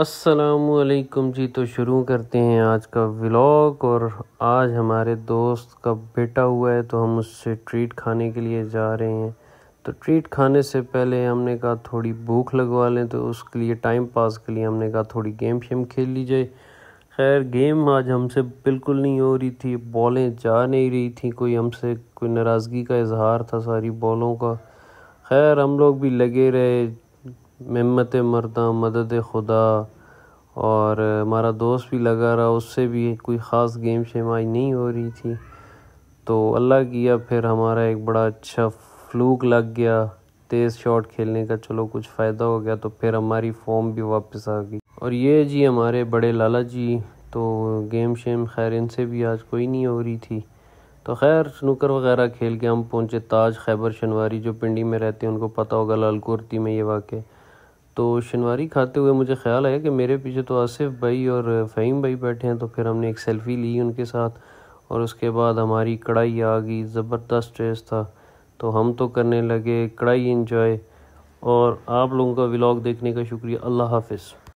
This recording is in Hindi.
असलकुम जी तो शुरू करते हैं आज का व्लॉग और आज हमारे दोस्त का बेटा हुआ है तो हम उससे ट्रीट खाने के लिए जा रहे हैं तो ट्रीट खाने से पहले हमने कहा थोड़ी भूख लगवा लें तो उसके लिए टाइम पास के लिए हमने कहा थोड़ी गेम शेम खेल ली जाए खैर गेम आज हमसे बिल्कुल नहीं हो रही थी बॉलें जा नहीं रही थी कोई हमसे कोई नाराज़गी का इजहार था सारी बॉलों का खैर हम लोग भी लगे रहे मम्मत मरदा मदद खुदा और हमारा दोस्त भी लगा रहा उससे भी कोई ख़ास गेम शेम आज नहीं हो रही थी तो अल्लाह किया फिर हमारा एक बड़ा अच्छा फ्लूक लग गया तेज़ शॉट खेलने का चलो कुछ फ़ायदा हो गया तो फिर हमारी फॉर्म भी वापस आ गई और ये जी हमारे बड़े लाला जी तो गेम शेम खैर इनसे भी आज कोई नहीं हो रही थी तो खैर स्नूकर वगैरह खेल के हम पहुँचे ताज खैबर शनवारी जो पिंडी में रहते हैं उनको पता होगा लाल कुर्ती में ये वाक़ तो शनवारी खाते हुए मुझे ख्याल आया कि मेरे पीछे तो आसिफ भाई और फ़हीम भाई बैठे हैं तो फिर हमने एक सेल्फ़ी ली उनके साथ और उसके बाद हमारी कढ़ाई आ गई ज़बरदस्त ड्रेस था तो हम तो करने लगे कढ़ाई इंजॉय और आप लोगों का व्लॉग देखने का शुक्रिया अल्लाह हाफिज़